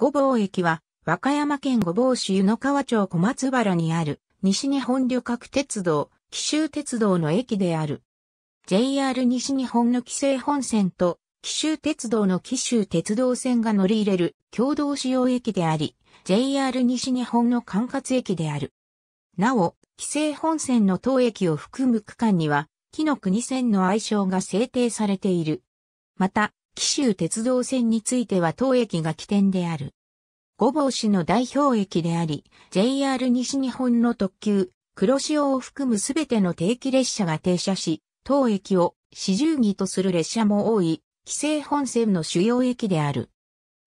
五房駅は、和歌山県五房市湯の川町小松原にある、西日本旅客鉄道、紀州鉄道の駅である。JR 西日本の紀勢本線と、紀州鉄道の紀州鉄道線が乗り入れる共同使用駅であり、JR 西日本の管轄駅である。なお、紀勢本線の当駅を含む区間には、木の国線の愛称が制定されている。また、紀州鉄道線については当駅が起点である。五坊市の代表駅であり、JR 西日本の特急、黒潮を含むすべての定期列車が停車し、当駅を四十儀とする列車も多い、紀勢本線の主要駅である。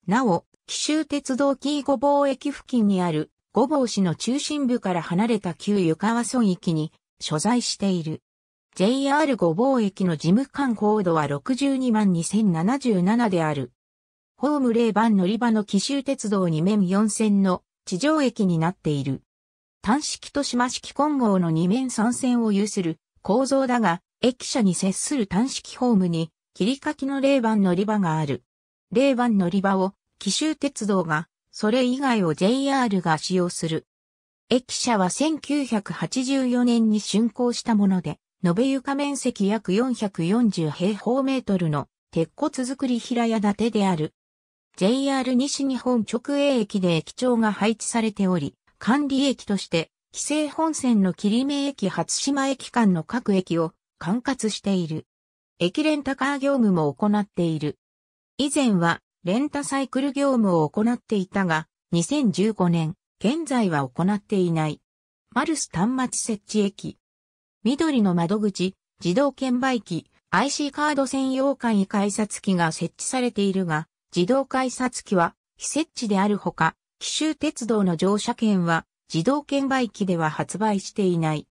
なお、紀州鉄道紀伊五坊駅付近にある、五坊市の中心部から離れた旧湯川村域に所在している。JR 五坊駅の事務官高度は62万2077である。ホーム0番乗り場の紀州鉄道2面4線の地上駅になっている。単式と島式混合の2面3線を有する構造だが、駅舎に接する単式ホームに切り欠きの0番乗り場がある。0番乗り場を紀州鉄道が、それ以外を JR が使用する。駅舎は1984年に竣工したもので、延べ床面積約440平方メートルの鉄骨造り平屋建てである。JR 西日本直営駅で駅長が配置されており、管理駅として、紀勢本線の切目駅初島駅間の各駅を管轄している。駅レンタカー業務も行っている。以前は、レンタサイクル業務を行っていたが、2015年、現在は行っていない。マルス端末設置駅、緑の窓口、自動券売機、IC カード専用簡易改札機が設置されているが、自動改札機は非設置であるほか、紀州鉄道の乗車券は自動券売機では発売していない。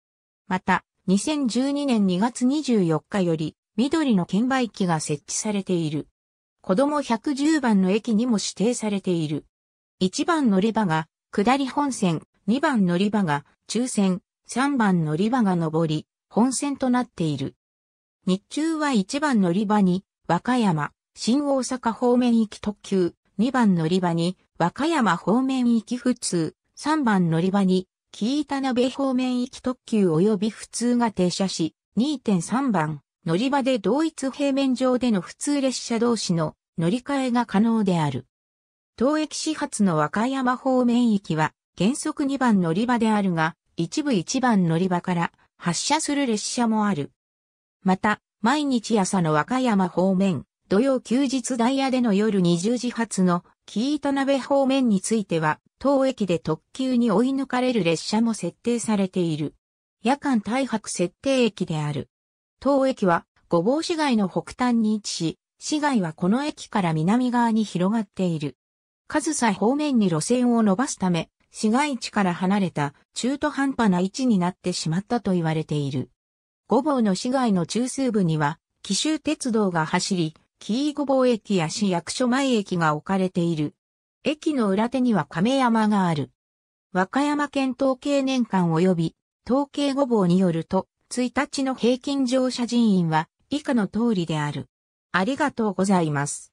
また、2012年2月24日より、緑の券売機が設置されている。子供110番の駅にも指定されている。1番乗り場が下り本線、2番乗り場が抽選、3番乗り場が上り、本線となっている。日中は1番乗り場に、和歌山、新大阪方面行き特急、2番乗り場に、和歌山方面行き普通、3番乗り場に、木板鍋方面行き特急及び普通が停車し、2.3番、乗り場で同一平面上での普通列車同士の乗り換えが可能である。当駅始発の和歌山方面行きは、原則2番乗り場であるが、一部一番乗り場から発車する列車もある。また、毎日朝の和歌山方面、土曜休日ダイヤでの夜20時発の木糸鍋方面については、当駅で特急に追い抜かれる列車も設定されている。夜間大白設定駅である。当駅は、五房市街の北端に位置し、市街はこの駅から南側に広がっている。上総方面に路線を伸ばすため、市街地から離れた中途半端な位置になってしまったと言われている。五房の市街の中枢部には、紀州鉄道が走り、紀伊五房駅や市役所前駅が置かれている。駅の裏手には亀山がある。和歌山県統計年間及び統計五房によると、1日の平均乗車人員は以下の通りである。ありがとうございます。